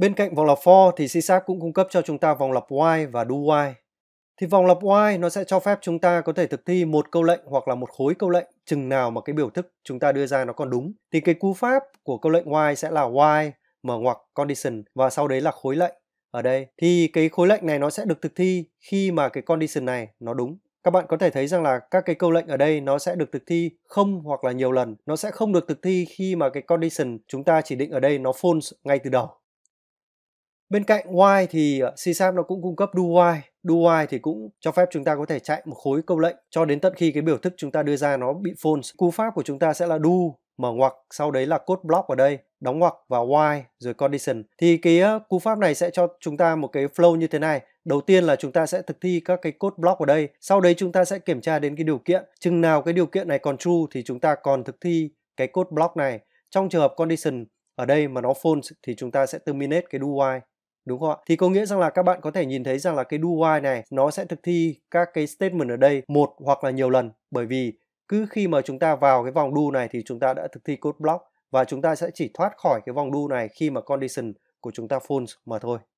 Bên cạnh vòng lặp for thì CSAP cũng cung cấp cho chúng ta vòng lặp while và do while. Thì vòng lặp while nó sẽ cho phép chúng ta có thể thực thi một câu lệnh hoặc là một khối câu lệnh chừng nào mà cái biểu thức chúng ta đưa ra nó còn đúng. Thì cái cú pháp của câu lệnh while sẽ là while mở ngoặc condition và sau đấy là khối lệnh ở đây. Thì cái khối lệnh này nó sẽ được thực thi khi mà cái condition này nó đúng. Các bạn có thể thấy rằng là các cái câu lệnh ở đây nó sẽ được thực thi không hoặc là nhiều lần. Nó sẽ không được thực thi khi mà cái condition chúng ta chỉ định ở đây nó false ngay từ đầu. Bên cạnh wide thì ờ, CSAM nó cũng cung cấp do wide. Do wide thì cũng cho phép chúng ta có thể chạy một khối câu lệnh cho đến tận khi cái biểu thức chúng ta đưa ra nó bị false. Cú pháp của chúng ta sẽ là do mở ngoặc, sau đấy là code block ở đây, đóng ngoặc và while rồi condition. Thì cái cú pháp này sẽ cho chúng ta một cái flow như thế này. Đầu tiên là chúng ta sẽ thực thi các cái code block ở đây, sau đấy chúng ta sẽ kiểm tra đến cái điều kiện. Chừng nào cái điều kiện này còn true thì chúng ta còn thực thi cái code block này. Trong trường hợp condition ở đây mà nó false thì chúng ta sẽ terminate cái do while đúng không ạ? Thì có nghĩa rằng là các bạn có thể nhìn thấy rằng là cái do while này nó sẽ thực thi các cái statement ở đây một hoặc là nhiều lần bởi vì cứ khi mà chúng ta vào cái vòng do này thì chúng ta đã thực thi code block và chúng ta sẽ chỉ thoát khỏi cái vòng do này khi mà condition của chúng ta false mà thôi.